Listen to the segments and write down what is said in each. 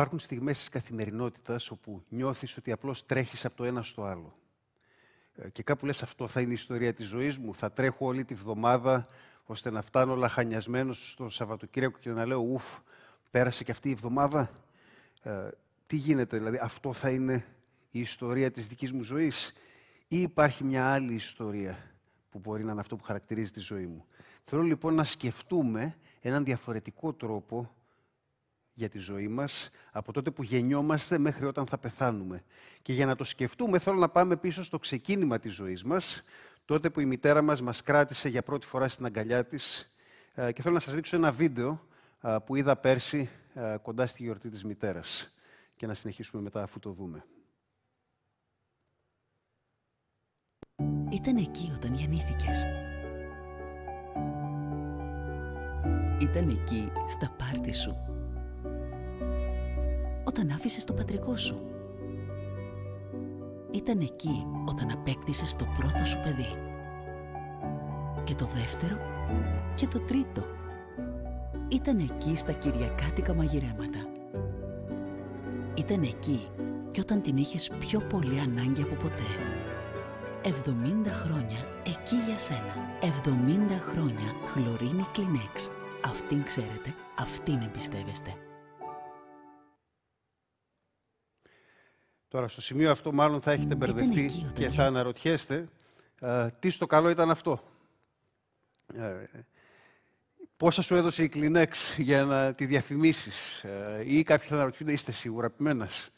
Υπάρχουν στιγμές της καθημερινότητας όπου νιώθεις ότι απλώς τρέχεις από το ένα στο άλλο. Ε, και κάπου λες αυτό θα είναι η ιστορία της ζωής μου, θα τρέχω όλη τη βδομάδα ώστε να φτάνω λαχανιασμένος στο Σαββατοκύριακο και να λέω ουφ, πέρασε και αυτή η βδομάδα. Ε, τι γίνεται, δηλαδή αυτό θα είναι η ιστορία της δικής μου ζωής ή υπάρχει μια άλλη ιστορία που μπορεί να είναι αυτό που χαρακτηρίζει τη ζωή μου. Θέλω λοιπόν να σκεφτούμε έναν διαφορετικό τρόπο για τη ζωή μας από τότε που γεννιόμαστε μέχρι όταν θα πεθάνουμε. Και για να το σκεφτούμε θέλω να πάμε πίσω στο ξεκίνημα της ζωής μας, τότε που η μητέρα μας μας κράτησε για πρώτη φορά στην αγκαλιά της ε, και θέλω να σας δείξω ένα βίντεο ε, που είδα πέρσι ε, κοντά στη γιορτή της μητέρας και να συνεχίσουμε μετά αφού το δούμε. Ήταν εκεί όταν γεννήθηκες. Ήταν εκεί στα πάρτι σου όταν άφησες το πατρικό σου. Ήταν εκεί όταν απέκτησες το πρώτο σου παιδί. Και το δεύτερο και το τρίτο. Ήταν εκεί στα κυριακάτικα μαγειρέματα. Ήταν εκεί και όταν την είχες πιο πολύ ανάγκη από ποτέ. 70 χρόνια εκεί για σένα. 70 χρόνια χλωρίνη Κλινέξ. Αυτήν ξέρετε, αυτήν εμπιστεύεστε. Τώρα, στο σημείο αυτό μάλλον θα έχετε μπερδευτεί και θα αναρωτιέστε ε, τι στο καλό ήταν αυτό. Ε, πόσα σου έδωσε η κλινέξ για να τη διαφημίσεις ε, ή κάποιοι θα αναρωτιούνται, είστε σίγουρα επιμένας.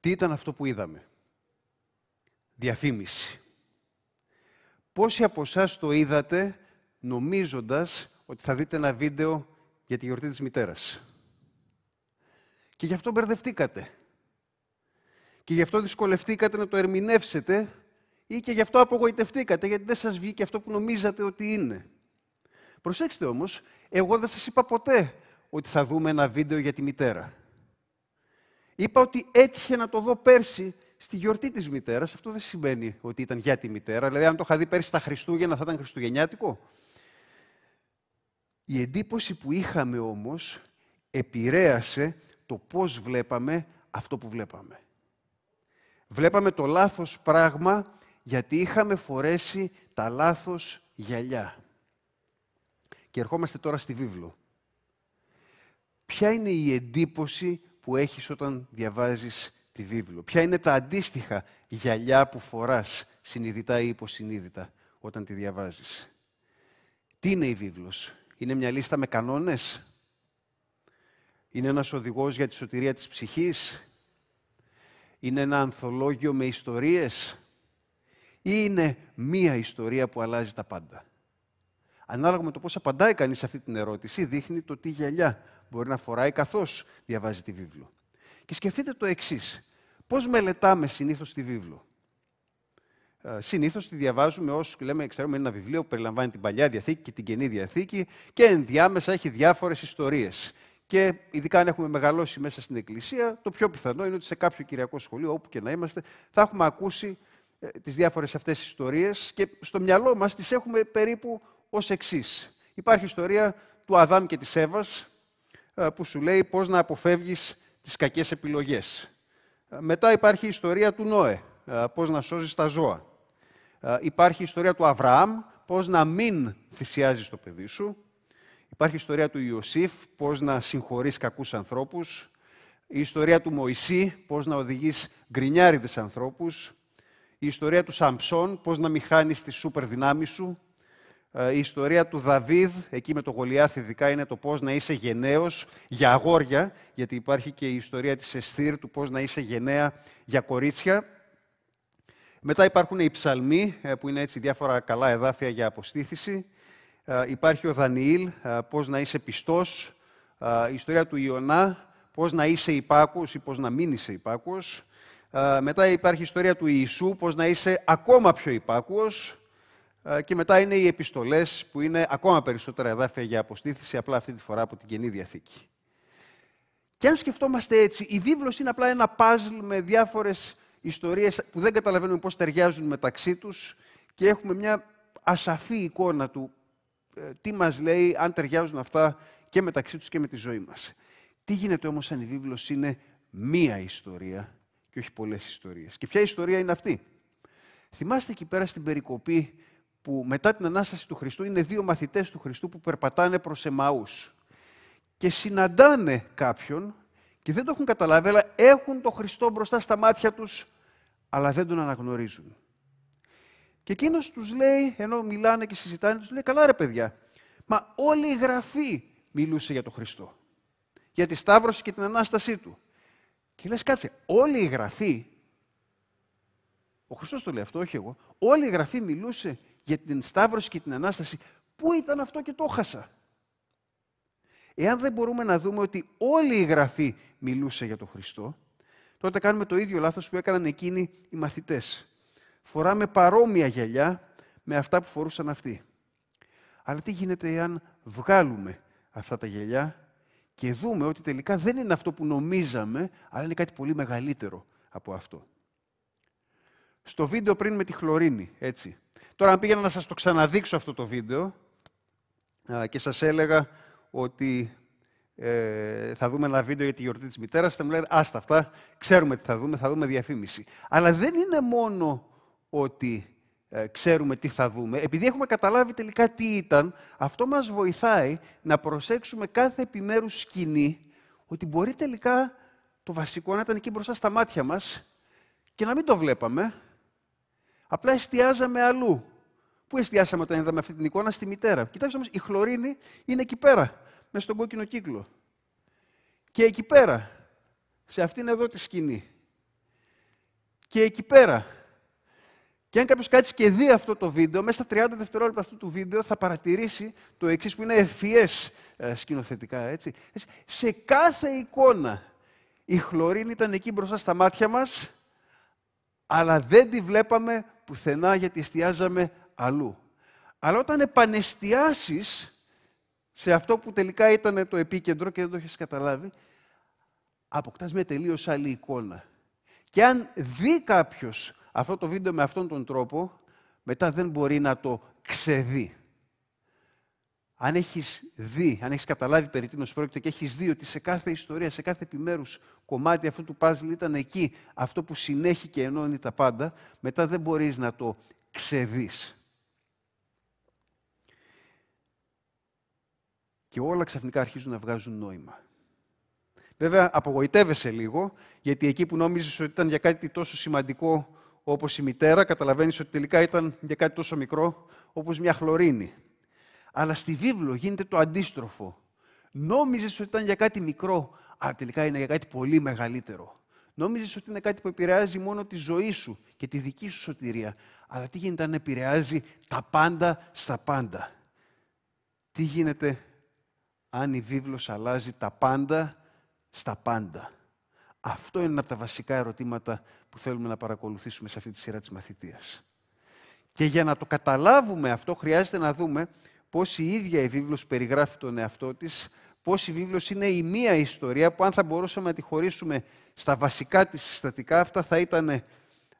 Τι ήταν αυτό που είδαμε. Διαφήμιση. Πόσοι από εσάς το είδατε νομίζοντας ότι θα δείτε ένα βίντεο για τη γιορτή της μητέρας. Και γι' αυτό μπερδευτήκατε. Και γι' αυτό δυσκολευτήκατε να το ερμηνεύσετε ή και γι' αυτό απογοητευτήκατε, γιατί δεν σας βγήκε αυτό που νομίζατε ότι είναι. Προσέξτε όμως, εγώ δεν σας είπα ποτέ ότι θα δούμε ένα βίντεο για τη μητέρα. Είπα ότι έτυχε να το δω πέρσι στη γιορτή της μητέρας. Αυτό δεν σημαίνει ότι ήταν για τη μητέρα. Δηλαδή, αν το είχα δει πέρσι στα Χριστούγεννα, θα ήταν χριστουγεννιάτικο. Η εντύπωση που είχαμε όμως επηρέασε το πώς βλέπαμε αυτό που βλέπαμε. Βλέπαμε το λάθος πράγμα γιατί είχαμε φορέσει τα λάθος γυαλιά. Και ερχόμαστε τώρα στη βίβλο. Ποια είναι η εντύπωση που έχεις όταν διαβάζεις τη βίβλο. Ποια είναι τα αντίστοιχα γυαλιά που φοράς συνειδητά ή υποσυνείδητα όταν τη διαβάζεις. Τι είναι η βίβλος. Είναι μια λίστα με κανόνες. Είναι ένας οδηγός για τη σωτηρία της ψυχής. Είναι ένα ανθολόγιο με ιστορίες. Ή είναι μία ιστορία που αλλάζει τα πάντα. Ανάλογα με το πώς απαντάει κανείς αυτή την ερώτηση, δείχνει το τι γυαλιά μπορεί να φοράει καθώς διαβάζει τη βίβλο. Και σκεφτείτε το εξής. Πώς μελετάμε συνήθως τη βίβλο. Ε, Συνήθως τη διαβάζουμε ως λέμε, ξέρουμε, ένα βιβλίο που περιλαμβάνει την παλιά διαθήκη και την καινή διαθήκη και ενδιάμεσα έχει διάφορες ιστορίες. Και ειδικά αν έχουμε μεγαλώσει μέσα στην Εκκλησία, το πιο πιθανό είναι ότι σε κάποιο Κυριακό σχολείο, όπου και να είμαστε, θα έχουμε ακούσει ε, τις διάφορες αυτές ιστορίες και στο μυαλό μας τις έχουμε περίπου ως εξής. Υπάρχει ιστορία του Αδάμ και της Εύας ε, που σου λέει πώς να αποφεύγεις τις κακές επιλογές. Ε, μετά υπάρχει η ιστορία του Νόε, πώς να σώζεις τα ζώα. Υπάρχει η ιστορία του Αβραάμ, πώς να μην θυσιάζεις το παιδί σου. Υπάρχει η ιστορία του Ιωσήφ, πώς να συγχωρείς κακούς ανθρώπους. Η ιστορία του Μωυσή, πώς να οδηγείς γκρινιάριδες ανθρώπους. Η ιστορία του Σαμψόν, πώς να μην χάνεις τη σούπερ δυνάμει σου. Ε, η ιστορία του Δαβίδ, εκεί με το Γολιάθ ειδικά, είναι το πώς να είσαι γενναίος για αγόρια, γιατί υπάρχει και η ιστορία της Εστήρ, του πώς να είσαι γενναία για κορίτσια. Μετά υπάρχουν οι ψαλμοί, ε, που είναι έτσι διάφορα καλά εδάφια για αποστήθηση. Ε, υπάρχει ο Δανιήλ, ε, πώς να είσαι πιστός, ε, η ιστορία του Ιωνά, πώς να είσαι υπάκος ή πώς να μην είσαι υπάκος. Μετά υπάρχει η ιστορία του Ιησού, πώς να είσαι ακόμα πιο υπάκος. Και μετά είναι οι επιστολές που είναι ακόμα περισσότερα εδάφια για αποστήθηση, απλά αυτή τη φορά από την Καινή Διαθήκη. Και αν σκεφτόμαστε έτσι, η βίβλος είναι απλά ένα παζλ με διάφορες ιστορίες που δεν καταλαβαίνουμε πώς ταιριάζουν μεταξύ τους και έχουμε μια ασαφή εικόνα του ε, τι μας λέει, αν ταιριάζουν αυτά και μεταξύ τους και με τη ζωή μας. Τι γίνεται όμως αν η βίβλος είναι μία ιστορία και όχι πολλές ιστορίες. Και ποια ιστορία είναι αυτή. Θυμάστε εκεί πέρα στην περικοπή που μετά την Ανάσταση του Χριστού είναι δύο μαθητές του Χριστού που περπατάνε προς Εμαούς και συναντάνε κάποιον και δεν το έχουν καταλάβει, αλλά έχουν τον Χριστό μπροστά στα μάτια τους, αλλά δεν τον αναγνωρίζουν. Και εκείνος τους λέει, ενώ μιλάνε και συζητάνε, τους λέει: Καλά, ρε παιδιά, μα όλη η γραφή μιλούσε για τον Χριστό. Για τη Σταύρωση και την ανάστασή του. Και λες, κάτσε, όλη η γραφή. Ο Χριστός το λέει αυτό, όχι εγώ. Όλη η γραφή μιλούσε για την Σταύρωση και την ανάσταση. Πού ήταν αυτό και το χάσα. Εάν δεν μπορούμε να δούμε ότι όλη η γραφή μιλούσε για τον Χριστό, τότε κάνουμε το ίδιο λάθος που έκαναν εκείνοι οι μαθητές φοράμε παρόμοια γυαλιά με αυτά που φορούσαν αυτοί. Αλλά τι γίνεται εάν βγάλουμε αυτά τα γυαλιά και δούμε ότι τελικά δεν είναι αυτό που νομίζαμε, αλλά είναι κάτι πολύ μεγαλύτερο από αυτό. Στο βίντεο πριν με τη χλωρίνη, έτσι. Τώρα, αν πήγαινα να σας το ξαναδείξω αυτό το βίντεο και σας έλεγα ότι ε, θα δούμε ένα βίντεο για τη γιορτή της μητέρας, θα μου λέτε, άστα αυτά, ξέρουμε τι θα δούμε, θα δούμε διαφήμιση. Αλλά δεν είναι μόνο ότι ε, ξέρουμε τι θα δούμε. Επειδή έχουμε καταλάβει τελικά τι ήταν, αυτό μας βοηθάει να προσέξουμε κάθε επιμέρους σκηνή ότι μπορεί τελικά το βασικό να ήταν εκεί μπροστά στα μάτια μας και να μην το βλέπαμε. Απλά εστιάζαμε αλλού. Πού εστιάσαμε όταν είδαμε αυτή την εικόνα, στη μητέρα. Κοιτάξτε όμως, η χλωρίνη είναι εκεί πέρα, μέσα στον κόκκινο κύκλο. Και εκεί πέρα, σε αυτήν εδώ τη σκηνή. Και εκεί πέρα, και αν κάποιος κάτσει και δει αυτό το βίντεο, μέσα στα 30 δευτερόλεπτα αυτού του βίντεο θα παρατηρήσει το εξής που είναι ευφυές ε, σκηνοθετικά. Έτσι. Σε κάθε εικόνα η χλωρίνη ήταν εκεί μπροστά στα μάτια μας, αλλά δεν τη βλέπαμε πουθενά γιατί εστιάζαμε αλλού. Αλλά όταν επανεστιάσεις σε αυτό που τελικά ήταν το επίκεντρο και δεν το έχεις καταλάβει, αποκτάς μια τελείως άλλη εικόνα. Και αν δει κάποιος αυτό το βίντεο με αυτόν τον τρόπο, μετά δεν μπορεί να το ξεδεί. Αν έχεις δει, αν έχεις καταλάβει περί τίνος πρόκειται και έχεις δει ότι σε κάθε ιστορία, σε κάθε επιμέρους κομμάτι αυτού του παζλ ήταν εκεί αυτό που συνέχει και ενώνει τα πάντα, μετά δεν μπορείς να το ξεδείς. Και όλα ξαφνικά αρχίζουν να βγάζουν νόημα. Βέβαια, απογοητεύεσαι λίγο, γιατί εκεί που νόμιζες ότι ήταν για κάτι τόσο σημαντικό όπως η μητέρα, καταλαβαίνεις ότι τελικά ήταν για κάτι τόσο μικρό όπως μια χλωρίνη. Αλλά στη βίβλο γίνεται το αντίστροφο. Νόμιζες ότι ήταν για κάτι μικρό, αλλά τελικά είναι για κάτι πολύ μεγαλύτερο. Νόμιζες ότι είναι κάτι που επηρεάζει μόνο τη ζωή σου και τη δική σου σωτηρία. Αλλά τι γίνεται αν επηρεάζει τα πάντα στα πάντα. Τι γίνεται αν η βίβλος αλλάζει τα πάντα στα πάντα. Αυτό είναι ένα από τα βασικά ερωτήματα που θέλουμε να παρακολουθήσουμε σε αυτή τη σειρά της μαθητείας. Και για να το καταλάβουμε αυτό χρειάζεται να δούμε πώς η ίδια η βίβλος περιγράφει τον εαυτό της, πώς η βίβλος είναι η μία ιστορία που αν θα μπορούσαμε να τη χωρίσουμε στα βασικά της συστατικά, αυτά θα ήταν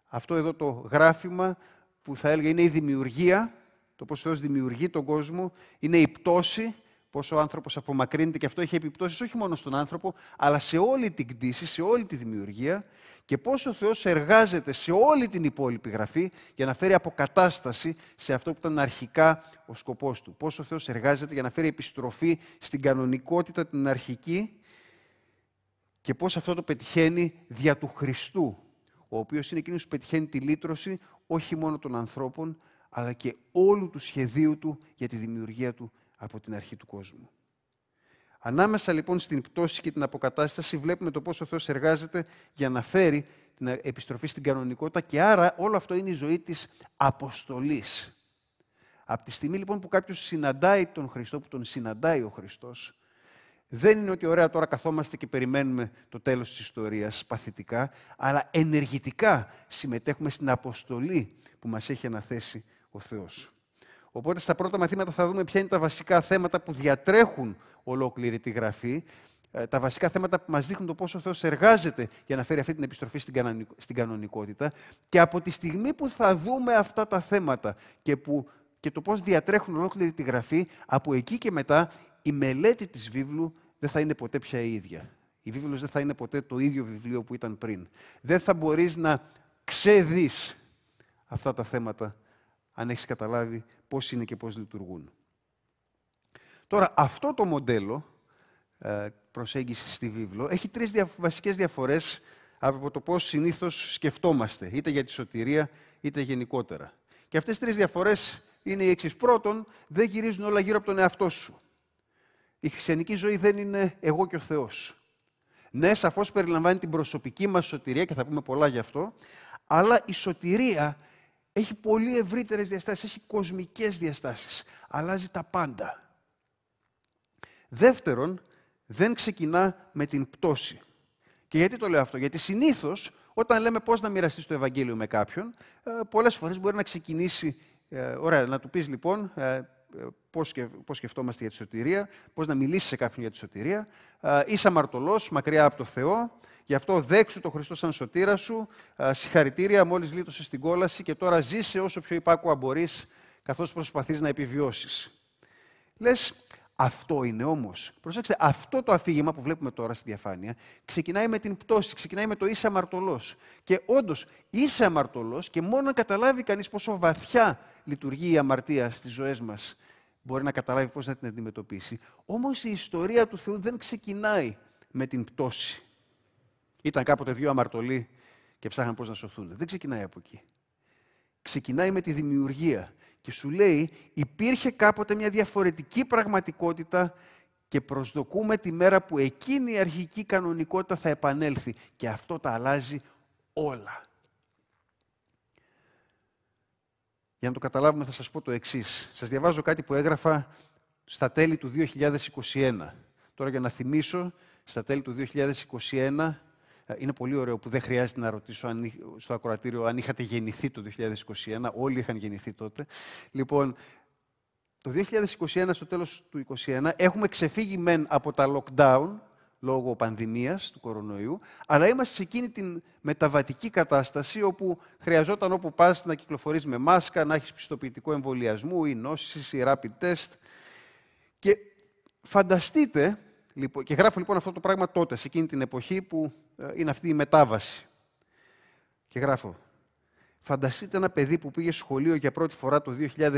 αυτό εδώ το γράφημα που θα έλεγα είναι η δημιουργία, το πώς Θεός δημιουργεί τον κόσμο, είναι η πτώση, Πόσο ο άνθρωπος απομακρύνεται και αυτό έχει επιπτώσεις όχι μόνο στον άνθρωπο, αλλά σε όλη την κτήση, σε όλη τη δημιουργία και πόσο ο Θεός εργάζεται σε όλη την υπόλοιπη γραφή για να φέρει αποκατάσταση σε αυτό που ήταν αρχικά ο σκοπός του. Πόσο ο Θεός εργάζεται για να φέρει επιστροφή στην κανονικότητα την αρχική και πώς αυτό το πετυχαίνει δια του Χριστού, ο οποίος είναι εκείνος που πετυχαίνει τη λύτρωση όχι μόνο των ανθρώπων, αλλά και όλου του σχεδίου του για τη δημιουργία του από την αρχή του κόσμου. Ανάμεσα λοιπόν στην πτώση και την αποκατάσταση βλέπουμε το πόσο ο Θεός εργάζεται για να φέρει την επιστροφή στην κανονικότητα και άρα όλο αυτό είναι η ζωή της αποστολής. Από τη στιγμή λοιπόν που κάποιος συναντάει τον Χριστό, που τον συναντάει ο Χριστός, δεν είναι ότι ωραία τώρα καθόμαστε και περιμένουμε το τέλος της ιστορίας παθητικά, αλλά ενεργητικά συμμετέχουμε στην αποστολή που μας έχει αναθέσει ο Θεός. Οπότε στα πρώτα μαθήματα θα δούμε ποια είναι τα βασικά θέματα που διατρέχουν ολόκληρη τη γραφή, ε, τα βασικά θέματα που μας δείχνουν το πόσο ο Θεός εργάζεται για να φέρει αυτή την επιστροφή στην κανονικότητα. Και από τη στιγμή που θα δούμε αυτά τα θέματα και, που, και το πώς διατρέχουν ολόκληρη τη γραφή, από εκεί και μετά η μελέτη της βίβλου δεν θα είναι ποτέ πια η ίδια. Η βίβλος δεν θα είναι ποτέ το ίδιο βιβλίο που ήταν πριν. Δεν θα μπορείς να ξεδείς αυτά τα θέματα αν έχεις καταλάβει πώς είναι και πώς λειτουργούν. Τώρα, αυτό το μοντέλο ε, προσέγγιση στη βίβλο έχει τρεις βασικές διαφορές από το πώς συνήθως σκεφτόμαστε, είτε για τη σωτηρία, είτε γενικότερα. Και αυτές τις τρεις διαφορές είναι οι εξής. Πρώτον, δεν γυρίζουν όλα γύρω από τον εαυτό σου. Η χριστιανική ζωή δεν είναι εγώ και ο Θεός. Ναι, σαφώς περιλαμβάνει την προσωπική μας σωτηρία και θα πούμε πολλά γι' αυτό, αλλά η σωτηρία έχει πολύ ευρύτερες διαστάσεις, έχει κοσμικές διαστάσεις. Αλλάζει τα πάντα. Δεύτερον, δεν ξεκινά με την πτώση. Και γιατί το λέω αυτό, γιατί συνήθως όταν λέμε πώς να μοιραστείς το Ευαγγέλιο με κάποιον, ε, πολλές φορές μπορεί να ξεκινήσει, ε, ωραία, να του πεις λοιπόν, ε, πώ σκεφτόμαστε για τη σωτηρία, πώς να μιλήσει σε κάποιον για τη σωτηρία. Είσαι αμαρτωλός, μακριά από το Θεό. Γι' αυτό δέξου το Χριστό σαν σωτήρα σου. Συγχαρητήρια, μόλις λύτωσες την κόλαση και τώρα ζήσε όσο πιο υπάκουα μπορείς, καθώς προσπαθείς να επιβιώσεις. Λες, αυτό είναι όμως. Προσέξτε, αυτό το αφήγημα που βλέπουμε τώρα στη διαφάνεια ξεκινάει με την πτώση, ξεκινάει με το είσαι αμαρτωλός. Και όντως είσαι αμαρτωλός και μόνο να καταλάβει κανείς πόσο βαθιά λειτουργεί η αμαρτία στις ζωές μας μπορεί να καταλάβει πώς να την αντιμετωπίσει. Όμως η ιστορία του Θεού δεν ξεκινάει με την πτώση. Ήταν κάποτε δύο αμαρτωλοί και ψάχναν πώς να σωθούν. Δεν ξεκινάει από εκεί. Ξεκινάει με τη δημιουργία και σου λέει υπήρχε κάποτε μια διαφορετική πραγματικότητα και προσδοκούμε τη μέρα που εκείνη η αρχική κανονικότητα θα επανέλθει. Και αυτό τα αλλάζει όλα. Για να το καταλάβουμε θα σας πω το εξής. Σας διαβάζω κάτι που έγραφα στα τέλη του 2021. Τώρα για να θυμίσω, στα τέλη του 2021 ε, είναι πολύ ωραίο που δεν χρειάζεται να ρωτήσω αν, στο ακροατήριο αν είχατε γεννηθεί το 2021. Όλοι είχαν γεννηθεί τότε. Λοιπόν, το 2021, στο τέλος του 2021, έχουμε ξεφύγει μεν από τα lockdown, λόγω πανδημίας του κορονοϊού, αλλά είμαστε σε εκείνη την μεταβατική κατάσταση όπου χρειαζόταν όπου πας να κυκλοφορείς με μάσκα, να έχεις πιστοποιητικό εμβολιασμού ή νόσησης ή rapid test. Και φανταστείτε, λοιπόν, και γράφω λοιπόν αυτό το πράγμα τότε, σε εκείνη την εποχή που ε, είναι αυτή η μετάβαση. Και γράφω, φανταστείτε ένα παιδί που πήγε σχολείο για πρώτη φορά το 2020.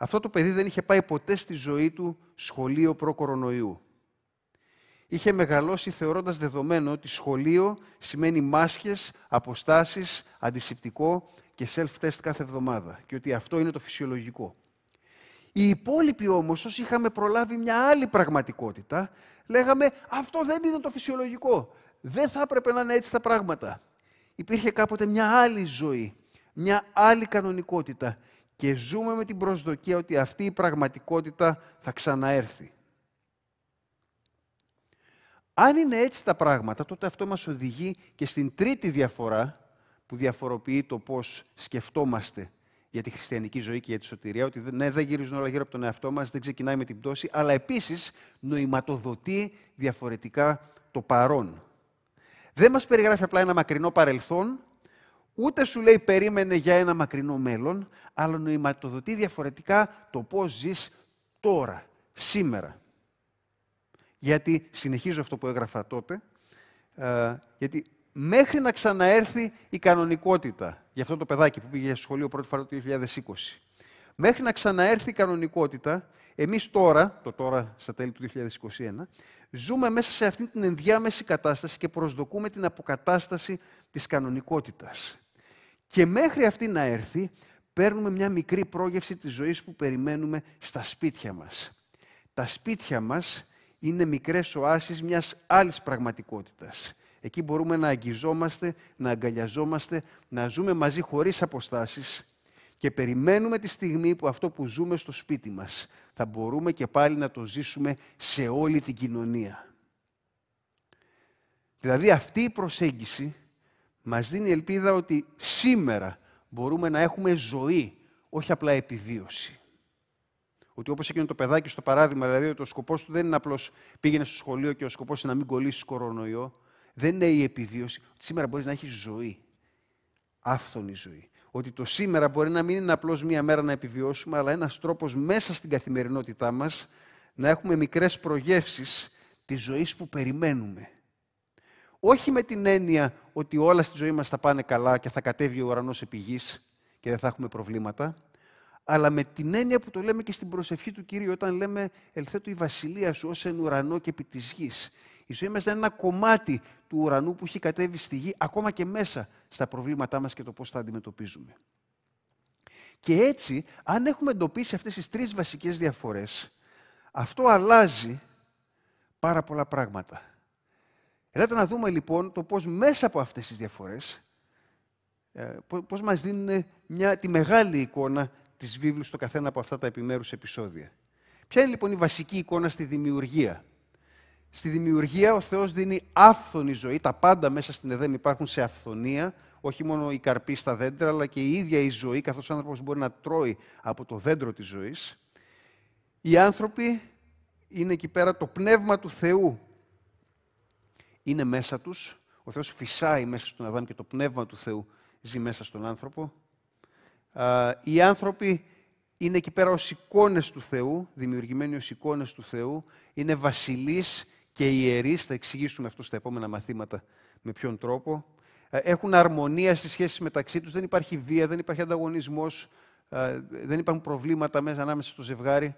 Αυτό το παιδί δεν είχε πάει ποτέ στη ζωή του σχολείο προ-κορονοϊού είχε μεγαλώσει θεωρώντας δεδομένο ότι σχολείο σημαίνει μάσκες, αποστάσεις, αντισηπτικό και self-test κάθε εβδομάδα και ότι αυτό είναι το φυσιολογικό. Οι υπόλοιποι όμως, όσοι είχαμε προλάβει μια άλλη πραγματικότητα, λέγαμε αυτό δεν είναι το φυσιολογικό. Δεν θα έπρεπε να είναι έτσι τα πράγματα. Υπήρχε κάποτε μια άλλη ζωή, μια άλλη κανονικότητα και ζούμε με την προσδοκία ότι αυτή η πραγματικότητα θα ξαναέρθει. Αν είναι έτσι τα πράγματα, τότε αυτό μας οδηγεί και στην τρίτη διαφορά που διαφοροποιεί το πώς σκεφτόμαστε για τη χριστιανική ζωή και για τη σωτηρία, ότι ναι, δεν γυρίζουν όλα γύρω από τον εαυτό μας, δεν ξεκινάει με την πτώση, αλλά επίσης νοηματοδοτεί διαφορετικά το παρόν. Δεν μας περιγράφει απλά ένα μακρινό παρελθόν, ούτε σου λέει περίμενε για ένα μακρινό μέλλον, αλλά νοηματοδοτεί διαφορετικά το πώς ζεις τώρα, σήμερα γιατί συνεχίζω αυτό που έγραφα τότε, ε, γιατί μέχρι να ξαναέρθει η κανονικότητα, για αυτό το παιδάκι που πήγε στο σχολείο πρώτη φορά το 2020, μέχρι να ξαναέρθει η κανονικότητα, εμείς τώρα, το τώρα στα τέλη του 2021, ζούμε μέσα σε αυτή την ενδιάμεση κατάσταση και προσδοκούμε την αποκατάσταση της κανονικότητας. Και μέχρι αυτή να έρθει, παίρνουμε μια μικρή πρόγευση της ζωής που περιμένουμε στα σπίτια μας. Τα σπίτια μας είναι μικρές οάσεις μιας άλλης πραγματικότητας. Εκεί μπορούμε να αγγιζόμαστε, να αγκαλιαζόμαστε, να ζούμε μαζί χωρίς αποστάσεις και περιμένουμε τη στιγμή που αυτό που ζούμε στο σπίτι μας θα μπορούμε και πάλι να το ζήσουμε σε όλη την κοινωνία. Δηλαδή αυτή η προσέγγιση μας δίνει ελπίδα ότι σήμερα μπορούμε να έχουμε ζωή, όχι απλά επιβίωση. Ότι όπως εκείνο το παιδάκι στο παράδειγμα, δηλαδή ότι ο σκοπός του δεν είναι απλώς πήγαινε στο σχολείο και ο σκοπός είναι να μην κολλήσει κορονοϊό. Δεν είναι η επιβίωση. Ότι σήμερα μπορείς να έχεις ζωή. Άφθονη ζωή. Ότι το σήμερα μπορεί να μην είναι απλώς μία μέρα να επιβιώσουμε, αλλά ένας τρόπος μέσα στην καθημερινότητά μας να έχουμε μικρές προγεύσεις της ζωής που περιμένουμε. Όχι με την έννοια ότι όλα στη ζωή μας θα πάνε καλά και θα κατέβει ο ουρανός επί και δεν θα έχουμε προβλήματα, αλλά με την έννοια που το λέμε και στην προσευχή του Κυρίου, όταν λέμε «Ελθέτω η βασιλεία σου ως εν ουρανό και επί της γης». Η ζωή μας είναι ένα κομμάτι του ουρανού που έχει κατέβει στη γη, ακόμα και μέσα στα προβλήματά μας και το πώς τα αντιμετωπίζουμε. Και έτσι, αν έχουμε εντοπίσει αυτές τις τρεις βασικές διαφορές, αυτό αλλάζει πάρα πολλά πράγματα. Ελάτε να δούμε λοιπόν το πώς μέσα από αυτές τις διαφορές, ε, πώς μας δίνουν μια, τη μεγάλη εικόνα Της βίβλου στο καθένα από αυτά τα επιμέρους επεισόδια. Ποια είναι λοιπόν η βασική εικόνα στη δημιουργία. Στη δημιουργία ο Θεός δίνει άφθονη ζωή. Τα πάντα μέσα στην Εδέμ υπάρχουν σε αυθονία. Όχι μόνο οι καρποί στα δέντρα, αλλά και η ίδια η ζωή, καθώς ο άνθρωπος μπορεί να τρώει από το δέντρο της ζωής. Οι άνθρωποι είναι εκεί πέρα το πνεύμα του Θεού. Είναι μέσα τους. Ο Θεός φυσάει μέσα στον Αδάμ και το πνεύμα του Θεού ζει μέσα στον άνθρωπο οι άνθρωποι είναι εκεί πέρα ως εικόνες του Θεού, δημιουργημένοι ως εικόνες του Θεού, είναι βασιλείς και ιερείς, θα εξηγήσουμε αυτό στα επόμενα μαθήματα με ποιον τρόπο. Ε, έχουν αρμονία στις σχέσεις μεταξύ τους, δεν υπάρχει βία, δεν υπάρχει ανταγωνισμός, ε, δεν υπάρχουν προβλήματα μέσα ανάμεσα στο ζευγάρι.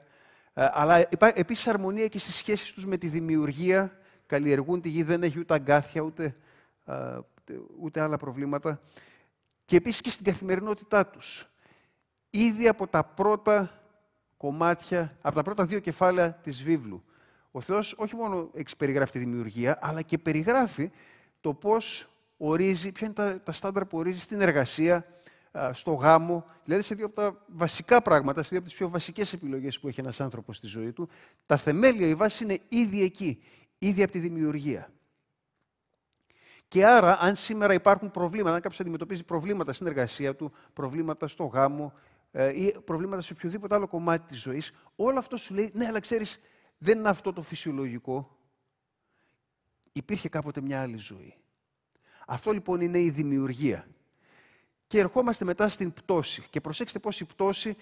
Ε, αλλά υπάρχει επίσης αρμονία και στις σχέσεις τους με τη δημιουργία, καλλιεργούν τη γη, δεν έχει ούτε αγκάθια, ούτε, ούτε άλλα προβλήματα και επίσης και στην καθημερινότητά τους. Ήδη από τα πρώτα κομμάτια, από τα πρώτα δύο κεφάλαια της βίβλου. Ο Θεός όχι μόνο περιγράφει τη δημιουργία, αλλά και περιγράφει το πώς ορίζει, ποια είναι τα, τα στάνταρ που ορίζει στην εργασία, στο γάμο, δηλαδή σε δύο από τα βασικά πράγματα, σε δύο από τις πιο βασικές επιλογές που έχει ένας άνθρωπος στη ζωή του, τα θεμέλια, η βάση είναι ήδη εκεί, ήδη από τη δημιουργία. Και άρα, αν σήμερα υπάρχουν προβλήματα, αν κάποιος αντιμετωπίζει προβλήματα στην εργασία του, προβλήματα στο γάμο ε, ή προβλήματα σε οποιοδήποτε άλλο κομμάτι της ζωής, όλο αυτό σου λέει: Ναι, αλλά ξέρεις, δεν είναι αυτό το φυσιολογικό. Υπήρχε κάποτε μια άλλη ζωή. Αυτό λοιπόν είναι η δημιουργία. Και ερχόμαστε μετά στην πτώση. Και προσέξτε πώς η πτώση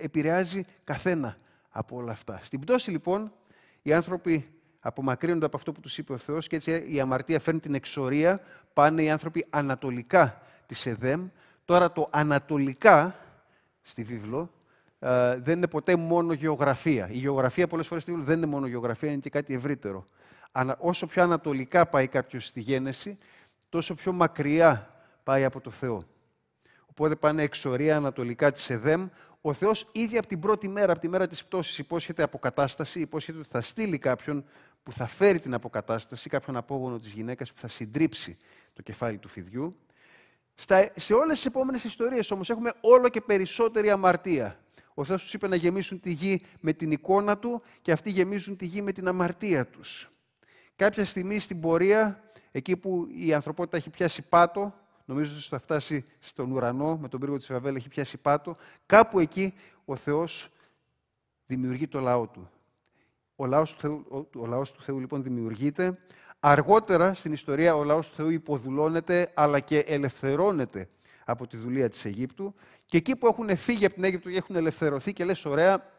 επηρεάζει καθένα από όλα αυτά. Στην πτώση λοιπόν οι άνθρωποι απομακρύνονται από αυτό που τους είπε ο Θεός και έτσι η αμαρτία φέρνει την εξορία, πάνε οι άνθρωποι ανατολικά της ΕΔΕΜ. Τώρα το ανατολικά στη βίβλο ε, δεν είναι ποτέ μόνο γεωγραφία. Η γεωγραφία πολλές φορές στη βίβλο δεν είναι μόνο γεωγραφία, είναι και κάτι ευρύτερο. Όσο πιο ανατολικά πάει κάποιος στη γέννηση, τόσο πιο μακριά πάει από το Θεό. Οπότε πάνε εξορία ανατολικά της ΕΔΕΜ. Ο Θεός ήδη από την πρώτη μέρα, από τη μέρα της πτώσης, υπόσχεται αποκατάσταση, υπόσχεται ότι θα στείλει κάποιον που θα φέρει την αποκατάσταση, κάποιον απόγονο της γυναίκας που θα συντρίψει το κεφάλι του φιδιού. Στα, σε όλες τις επόμενες ιστορίες όμως έχουμε όλο και περισσότερη αμαρτία. Ο Θεός τους είπε να γεμίσουν τη γη με την εικόνα Του και αυτοί γεμίζουν τη γη με την αμαρτία τους. Κάποια στιγμή στην πορεία, εκεί που η ανθρωπότητα έχει πιάσει πάτο, νομίζω ότι θα φτάσει στον ουρανό, με τον πύργο της Βαβέλα έχει πιάσει πάτο, κάπου εκεί ο Θεός δημιουργεί το λαό Του, ο λαός, του Θεού, ο λαός του Θεού λοιπόν δημιουργείται. Αργότερα στην ιστορία ο λαός του Θεού υποδουλώνεται αλλά και ελευθερώνεται από τη δουλεία της Αιγύπτου. Και εκεί που έχουν φύγει από την Αίγυπτο και έχουν ελευθερωθεί και λες ωραία,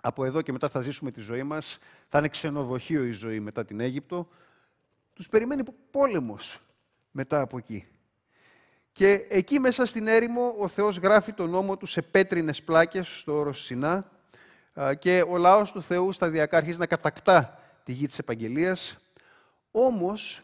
από εδώ και μετά θα ζήσουμε τη ζωή μας, θα είναι ξενοδοχείο η ζωή μετά την Αίγυπτο. Τους περιμένει πόλεμος μετά από εκεί. Και εκεί μέσα στην έρημο ο Θεός γράφει τον νόμο του σε πέτρινες πλάκες στο όρος Σινά και ο λαός του Θεού σταδιακά αρχίζει να κατακτά τη γη της επαγγελίας. Όμως,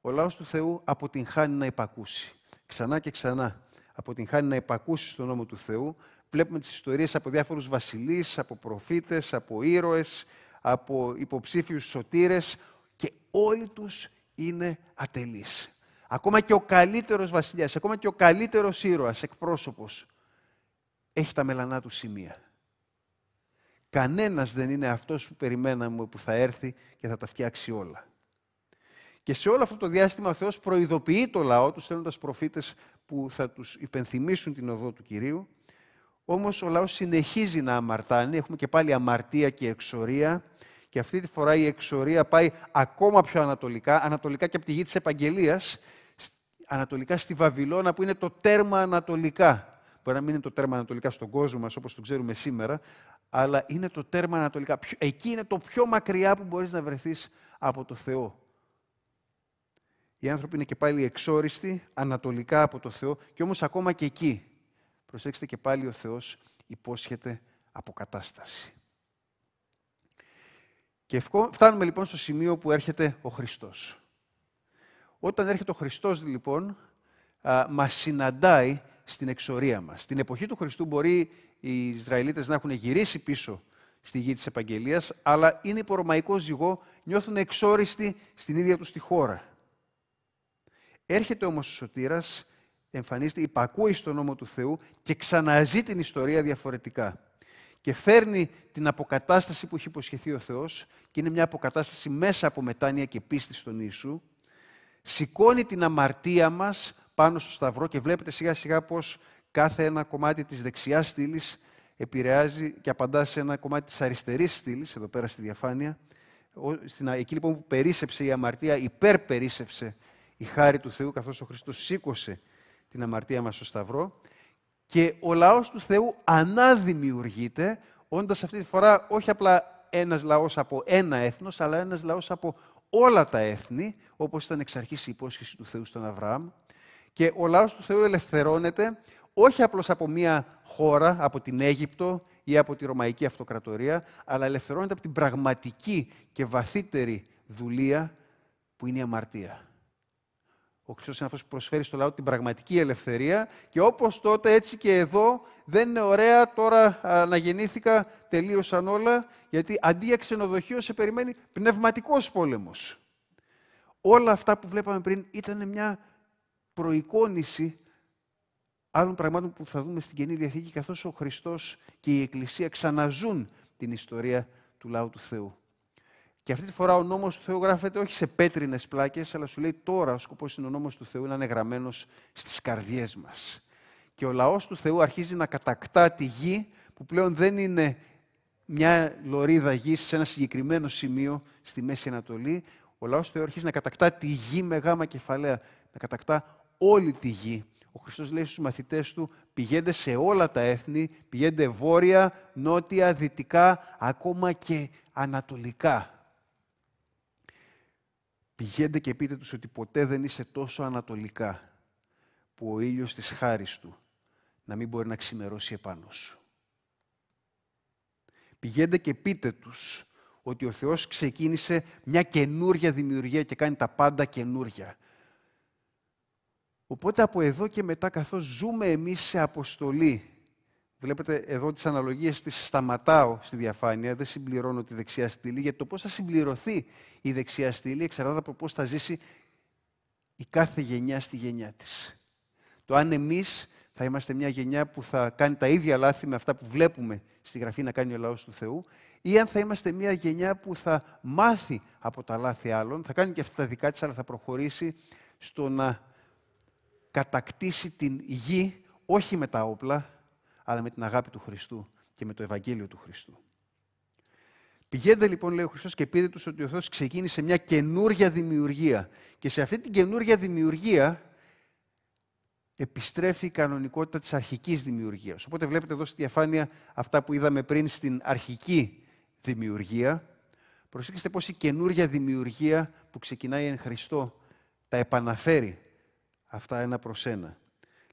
ο λαός του Θεού αποτυγχάνει να υπακούσει. Ξανά και ξανά αποτυγχάνει να υπακούσει στον νόμο του Θεού. Βλέπουμε τις ιστορίες από διάφορους βασιλείς, από προφήτες, από ήρωες, από υποψήφιους σωτήρες και όλοι τους είναι ατελείς. Ακόμα και ο καλύτερος βασιλιάς, ακόμα και ο καλύτερος ήρωας, εκπρόσωπος, έχει τα μελανά του σημεία. Κανένας δεν είναι αυτός που περιμέναμε που θα έρθει και θα τα φτιάξει όλα. Και σε όλο αυτό το διάστημα ο Θεός προειδοποιεί το λαό τους στέλνοντας προφήτες που θα τους υπενθυμίσουν την οδό του Κυρίου. Όμως ο λαός συνεχίζει να αμαρτάνει, έχουμε και πάλι αμαρτία και εξορία και αυτή τη φορά η εξορία πάει ακόμα πιο ανατολικά, ανατολικά και από τη γη της Επαγγελίας, ανατολικά στη Βαβυλώνα που είναι το τέρμα ανατολικά. Μπορεί να μην είναι το τέρμα ανατολικά στον κόσμο μας όπως το ξέρουμε σήμερα, αλλά είναι το τέρμα ανατολικά. Εκεί είναι το πιο μακριά που μπορείς να βρεθείς από το Θεό. Οι άνθρωποι είναι και πάλι εξόριστοι, ανατολικά από το Θεό, και όμως ακόμα και εκεί, προσέξτε και πάλι ο Θεός υπόσχεται αποκατάσταση. Και φτάνουμε λοιπόν στο σημείο που έρχεται ο Χριστός. Όταν έρχεται ο Χριστός λοιπόν, μας συναντάει στην εξορία μας. Στην εποχή του Χριστού μπορεί οι Ισραηλίτες να έχουν γυρίσει πίσω στη γη της επαγγελίας, αλλά είναι υπορωμαϊκό ζυγό, νιώθουν εξόριστοι στην ίδια τους τη χώρα. Έρχεται όμως ο σωτήρας, εμφανίζεται, υπακούει στον νόμο του Θεού και ξαναζεί την ιστορία διαφορετικά. Και φέρνει την αποκατάσταση που έχει υποσχεθεί ο Θεός και είναι μια αποκατάσταση μέσα από μετάνοια και πίστη στον Ιησού. Σηκώνει την αμαρτία μας πάνω στο σταυρό και βλέπετε σιγά σιγά πώς κάθε ένα κομμάτι της δεξιάς στήλης επηρεάζει και απαντά σε ένα κομμάτι της αριστερής στήλης, εδώ πέρα στη διαφάνεια. Εκεί λοιπόν που περίσεψε η αμαρτία, υπερπερίσεψε η χάρη του Θεού, καθώς ο Χριστός σήκωσε την αμαρτία μας στο σταυρό. Και ο λαός του Θεού αναδημιουργείται, όντας αυτή τη φορά όχι απλά ένας λαός από ένα έθνος, αλλά ένας λαός από όλα τα έθνη, όπως ήταν εξ αρχής η υπόσχεση του Θεού στον Αβραάμ. Και ο λαός του Θεού ελευθερώνεται όχι απλώς από μία χώρα, από την Αίγυπτο ή από τη Ρωμαϊκή Αυτοκρατορία, αλλά ελευθερώνεται από την πραγματική και βαθύτερη δουλεία που είναι η αμαρτία. Ο Χριστός είναι αυτός που προσφέρει στο λαό την πραγματική ελευθερία και όπως τότε έτσι και εδώ δεν είναι ωραία τώρα να γεννήθηκα, τελείωσαν όλα, γιατί αντί για ξενοδοχείο σε περιμένει πνευματικός πόλεμος. Όλα αυτά που βλέπαμε πριν ήταν μια προεικόνηση άλλων πραγμάτων που θα δούμε στην Καινή Διαθήκη, καθώς ο Χριστός και η Εκκλησία ξαναζούν την ιστορία του λαού του Θεού. Και αυτή τη φορά ο νόμος του Θεού γράφεται όχι σε πέτρινες πλάκες, αλλά σου λέει τώρα ο σκοπός είναι ο νόμος του Θεού να είναι γραμμένος στις καρδιές μας. Και ο λαός του Θεού αρχίζει να κατακτά τη γη που πλέον δεν είναι μια λωρίδα γης σε ένα συγκεκριμένο σημείο στη Μέση Ανατολή. Ο λαός του Θεού αρχίζει να κατακτά τη γη με γάμα κεφαλαία, να κατακτά όλη τη γη. Ο Χριστός λέει στους μαθητές του, πηγαίνετε σε όλα τα έθνη, πηγαίνετε βόρεια, νότια, δυτικά, ακόμα και ανατολικά. Πηγαίνετε και πείτε τους ότι ποτέ δεν είσαι τόσο ανατολικά που ο ήλιος της χάρης του να μην μπορεί να ξημερώσει επάνω σου. Πηγαίνετε και πείτε τους ότι ο Θεός ξεκίνησε μια καινούρια δημιουργία και κάνει τα πάντα καινούρια. Οπότε από εδώ και μετά, καθώς ζούμε εμείς σε αποστολή, βλέπετε εδώ τις αναλογίες τις σταματάω στη διαφάνεια, δεν συμπληρώνω τη δεξιά στήλη, γιατί το πώς θα συμπληρωθεί η δεξιά στήλη εξαρτάται από πώς θα ζήσει η κάθε γενιά στη γενιά της. Το αν εμείς θα είμαστε μια γενιά που θα κάνει τα ίδια λάθη με αυτά που βλέπουμε στη Γραφή να κάνει ο λαός του Θεού ή αν θα είμαστε μια γενιά που θα μάθει από τα λάθη άλλων, θα κάνει και αυτά τα δικά της, αλλά θα προχωρήσει στο να κατακτήσει την γη όχι με τα όπλα, αλλά με την αγάπη του Χριστού και με το Ευαγγέλιο του Χριστού. Πηγαίνετε λοιπόν, λέει ο Χριστός, και πείτε τους ότι ο Θεός ξεκίνησε μια καινούρια δημιουργία. Και σε αυτή την καινούργια δημιουργία επιστρέφει η κανονικότητα της αρχικής δημιουργίας. Οπότε βλέπετε εδώ στη διαφάνεια αυτά που είδαμε πριν στην αρχική δημιουργία. Προσέξτε πώς η καινούρια δημιουργία που ξεκινάει εν Χριστώ τα επαναφέρει αυτά ένα προς ένα.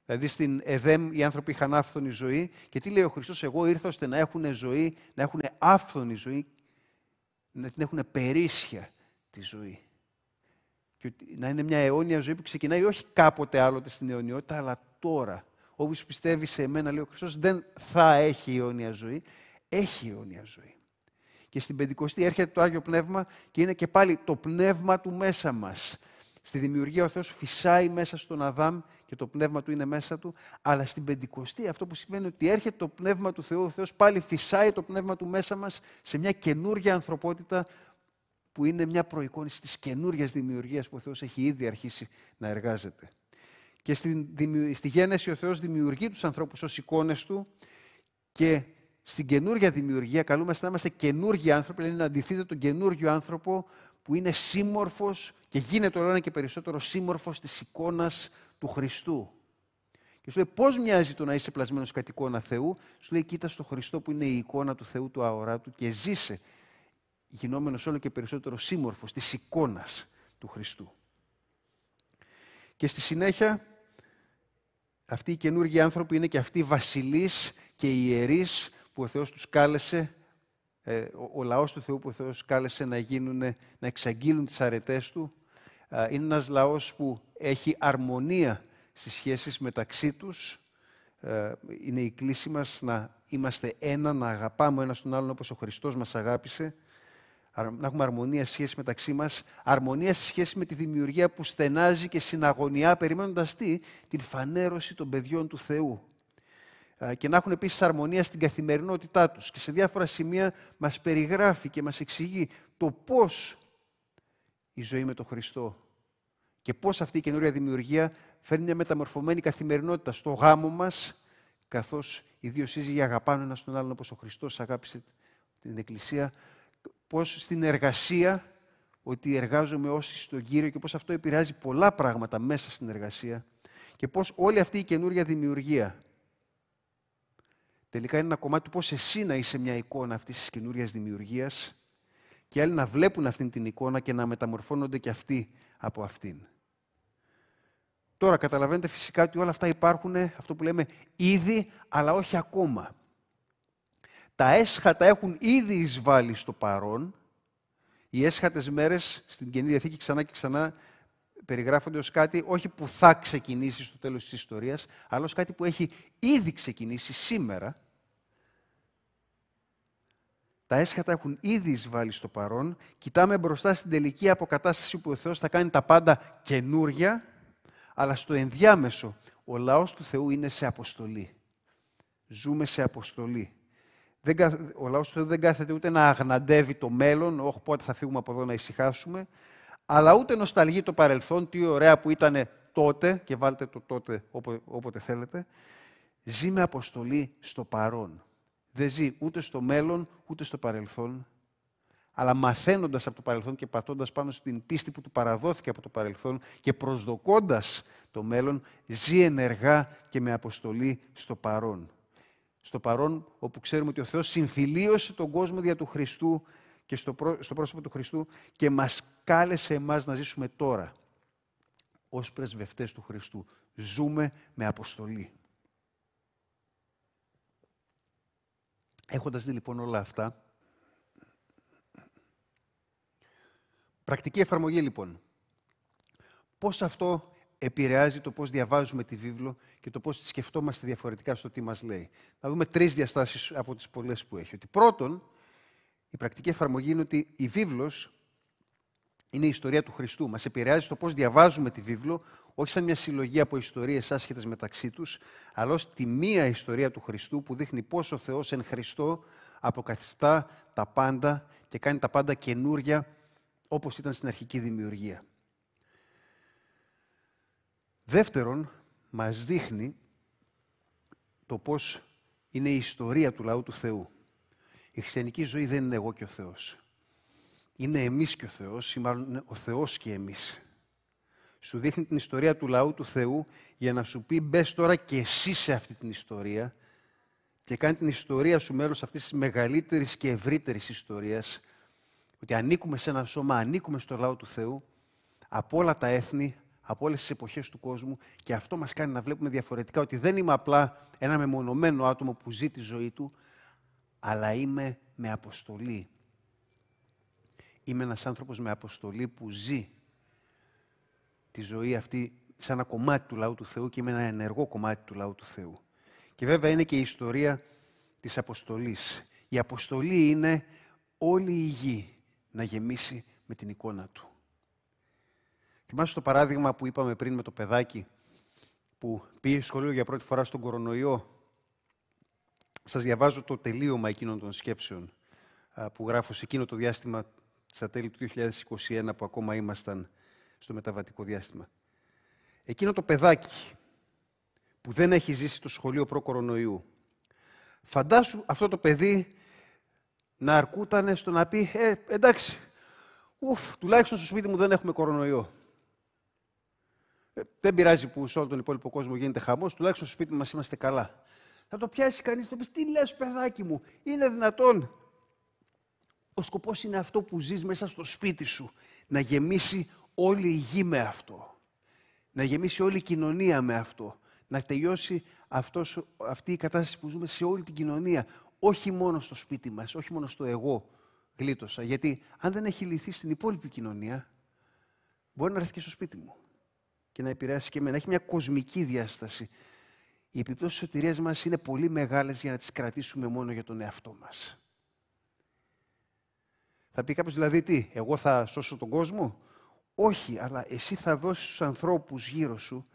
Δηλαδή στην ΕΔΕΜ οι άνθρωποι είχαν άφθονη ζωή και τι λέει ο Χριστός, εγώ ήρθα ώστε να έχουν ζωή, να έχουν άφθονη ζωή, να την έχουν περίσσια τη ζωή. Και να είναι μια αιώνια ζωή που ξεκινάει όχι κάποτε άλλοτε στην αιωνιότητα, αλλά τώρα. Όποιος πιστεύει σε εμένα, λέει ο Χριστός, δεν θα έχει αιώνια ζωή, έχει αιώνια ζωή. Και στην Πεντηκοστή έρχεται το Άγιο Πνεύμα και είναι και πάλι το πνεύμα του μέσα μας. Στη δημιουργία ο Θεός φυσάει μέσα στον Αδάμ και το πνεύμα του είναι μέσα του, αλλά στην Πεντηκοστή αυτό που σημαίνει ότι έρχεται το πνεύμα του Θεού, ο Θεός πάλι φυσάει το πνεύμα του μέσα μας σε μια καινούργια ανθρωπότητα που είναι μια προεικόνηση της καινούργιας δημιουργίας που ο Θεός έχει ήδη αρχίσει να εργάζεται. Και στη, στη ο Θεός δημιουργεί τους ανθρώπους ως εικόνες του και στην καινούργια δημιουργία καλούμαστε να είμαστε καινούργιοι άνθρωποι, δηλαδή να αντιθείτε τον καινούργιο άνθρωπο που είναι σύμμορφος και γίνεται όλο ένα και περισσότερο σύμμορφος της εικόνας του Χριστού. Και σου λέει πώς μοιάζει το να είσαι πλασμένος κατ' εικόνα Θεού. Σου λέει κοίτα στο Χριστό που είναι η εικόνα του Θεού του αοράτου και ζήσε γινόμενος όλο και περισσότερο σύμμορφος της εικόνας του Χριστού. Και στη συνέχεια αυτοί οι καινούργοι άνθρωποι είναι και αυτοί βασιλείς και ιερείς που ο Θεός τους κάλεσε ε, ο, ο λαός του Θεού που ο Θεός κάλεσε να, γίνουν, να εξαγγείλουν τις αρετές του. Είναι ένας λαός που έχει αρμονία στις σχέσεις μεταξύ τους. Ε, είναι η κλίση μας να είμαστε ένα, να αγαπάμε ένας τον άλλον όπως ο Χριστός μας αγάπησε. Να έχουμε αρμονία στις σχέση μεταξύ μας. Αρμονία στη σχέση με τη δημιουργία που στενάζει και συναγωνιά περιμένοντας τι, την φανέρωση των παιδιών του Θεού. Ε, και να έχουν επίσης αρμονία στην καθημερινότητά τους. Και σε διάφορα σημεία μας περιγράφει και μας εξηγεί το πώς η ζωή με τον Χριστό και πώς αυτή η καινούρια δημιουργία φέρνει μια μεταμορφωμένη καθημερινότητα στο γάμο μας, καθώς οι δύο σύζυγοι αγαπάνε ένας τον άλλον όπως ο Χριστός αγάπησε την Εκκλησία, πώς στην εργασία, ότι εργάζομαι όσοι στον Κύριο και πώς αυτό επηρεάζει πολλά πράγματα μέσα στην εργασία και πώς όλη αυτή η καινούρια δημιουργία Τελικά είναι ένα κομμάτι του πώς εσύ να είσαι μια εικόνα αυτής της καινούριας δημιουργίας και άλλοι να βλέπουν αυτήν την εικόνα και να μεταμορφώνονται και αυτοί από αυτήν. Τώρα καταλαβαίνετε φυσικά ότι όλα αυτά υπάρχουν, αυτό που λέμε, ήδη, αλλά όχι ακόμα. Τα έσχατα έχουν ήδη εισβάλλει στο παρόν. Οι έσχατες μέρες στην Καινή Διαθήκη ξανά και ξανά περιγράφονται ως κάτι όχι που θα ξεκινήσει στο τέλος της ιστορίας, αλλά ως κάτι που έχει ήδη ξεκινήσει σήμερα τα έσχατα έχουν ήδη εισβάλει στο παρόν. Κοιτάμε μπροστά στην τελική αποκατάσταση που ο Θεός θα κάνει τα πάντα καινούρια, αλλά στο ενδιάμεσο ο λαός του Θεού είναι σε αποστολή. Ζούμε σε αποστολή. ο λαός του Θεού δεν κάθεται ούτε να αγναντεύει το μέλλον, όχι πότε θα φύγουμε από εδώ να ησυχάσουμε, αλλά ούτε νοσταλγεί το παρελθόν, τι ωραία που ήταν τότε, και βάλτε το τότε όποτε θέλετε, ζει με αποστολή στο παρόν δεν ζει ούτε στο μέλλον, ούτε στο παρελθόν, αλλά μαθαίνοντας από το παρελθόν και πατώντας πάνω στην πίστη που του παραδόθηκε από το παρελθόν και προσδοκώντας το μέλλον, ζει ενεργά και με αποστολή στο παρόν. Στο παρόν όπου ξέρουμε ότι ο Θεός συμφιλίωσε τον κόσμο δια του Χριστού και στο, πρόσωπο του Χριστού και μας κάλεσε εμάς να ζήσουμε τώρα ως πρεσβευτές του Χριστού. Ζούμε με αποστολή. Έχοντας δει λοιπόν όλα αυτά, πρακτική εφαρμογή λοιπόν. Πώς αυτό επηρεάζει το πώς διαβάζουμε τη βίβλο και το πώς τη σκεφτόμαστε διαφορετικά στο τι μας λέει. Να δούμε τρεις διαστάσεις από τις πολλές που έχει. Ότι πρώτον, η πρακτική εφαρμογή είναι ότι η βίβλος είναι η ιστορία του Χριστού. Μας επηρεάζει το πώς διαβάζουμε τη βίβλο, όχι σαν μια συλλογή από ιστορίες άσχετες μεταξύ τους, αλλά ως τη μία ιστορία του Χριστού που δείχνει πώς ο Θεός εν Χριστώ αποκαθιστά τα πάντα και κάνει τα πάντα καινούρια όπως ήταν στην αρχική δημιουργία. Δεύτερον, μας δείχνει το πώς είναι η ιστορία του λαού του Θεού. Η χριστιανική ζωή δεν είναι εγώ και ο Θεός είναι εμείς και ο Θεός, ή μάλλον ο Θεός και εμείς. Σου δείχνει την ιστορία του λαού του Θεού για να σου πει μπες τώρα και εσύ σε αυτή την ιστορία και κάνει την ιστορία σου μέλος αυτής της μεγαλύτερης και ευρύτερης ιστορίας ότι ανήκουμε σε ένα σώμα, ανήκουμε στο λαό του Θεού από όλα τα έθνη, από όλες τις εποχές του κόσμου και αυτό μας κάνει να βλέπουμε διαφορετικά ότι δεν είμαι απλά ένα μεμονωμένο άτομο που ζει τη ζωή του αλλά είμαι με αποστολή, είμαι ένας άνθρωπος με αποστολή που ζει τη ζωή αυτή σαν ένα κομμάτι του λαού του Θεού και είμαι ένα ενεργό κομμάτι του λαού του Θεού. Και βέβαια είναι και η ιστορία της αποστολής. Η αποστολή είναι όλη η γη να γεμίσει με την εικόνα του. Θυμάσαι το παράδειγμα που είπαμε πριν με το παιδάκι που πήγε σχολείο για πρώτη φορά στον κορονοϊό. Σας διαβάζω το τελείωμα εκείνων των σκέψεων που γράφω σε εκείνο το διάστημα στα τέλη του 2021 που ακόμα ήμασταν στο μεταβατικό διάστημα. Εκείνο το παιδάκι που δεν έχει ζήσει το σχολείο προ-κορονοϊού. Φαντάσου αυτό το παιδί να αρκούτανε στο να πει «Ε, εντάξει, ουφ, τουλάχιστον στο σπίτι μου δεν έχουμε κορονοϊό». Ε, δεν πειράζει που σε όλο τον υπόλοιπο κόσμο γίνεται χαμός, τουλάχιστον στο σπίτι μας είμαστε καλά. Θα το πιάσει κανείς, το πεις «Τι λες παιδάκι μου, είναι δυνατόν ο σκοπός είναι αυτό που ζεις μέσα στο σπίτι σου. Να γεμίσει όλη η γη με αυτό. Να γεμίσει όλη η κοινωνία με αυτό. Να τελειώσει αυτός, αυτή η κατάσταση που ζούμε σε όλη την κοινωνία. Όχι μόνο στο σπίτι μας, όχι μόνο στο εγώ γλίτωσα. Γιατί αν δεν έχει λυθεί στην υπόλοιπη κοινωνία, μπορεί να έρθει και στο σπίτι μου και να επηρεάσει και εμένα. Έχει μια κοσμική διάσταση. Οι επιπτώσεις σωτηρίας μας είναι πολύ μεγάλες για να τις κρατήσουμε μόνο για τον εαυτό μας. Θα πει κάποιος δηλαδή τι, εγώ θα σώσω τον κόσμο. Όχι, αλλά εσύ θα δώσεις στους ανθρώπους γύρω σου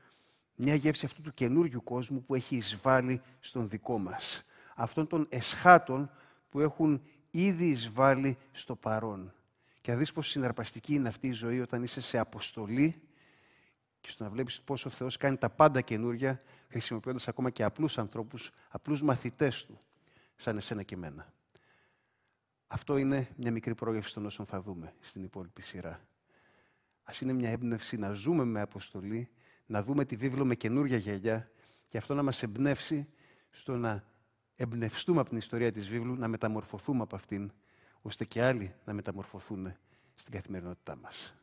μια γεύση αυτού του καινούριου κόσμου που έχει εισβάλει στον δικό μας. Αυτών των εσχάτων που έχουν ήδη εισβάλει στο παρόν. Και θα δεις πόσο συναρπαστική είναι αυτή η ζωή όταν είσαι σε αποστολή και στο να βλέπεις πόσο ο Θεός κάνει τα πάντα καινούργια χρησιμοποιώντας ακόμα και απλούς ανθρώπους, απλούς μαθητές Του, σαν εσένα και εμένα. Αυτό είναι μια μικρή πρόγευση των όσων θα δούμε στην υπόλοιπη σειρά. Ας είναι μια έμπνευση να ζούμε με αποστολή, να δούμε τη βίβλο με καινούργια γυαλιά και αυτό να μας εμπνεύσει στο να εμπνευστούμε από την ιστορία της βίβλου, να μεταμορφωθούμε από αυτήν, ώστε και άλλοι να μεταμορφωθούν στην καθημερινότητά μας.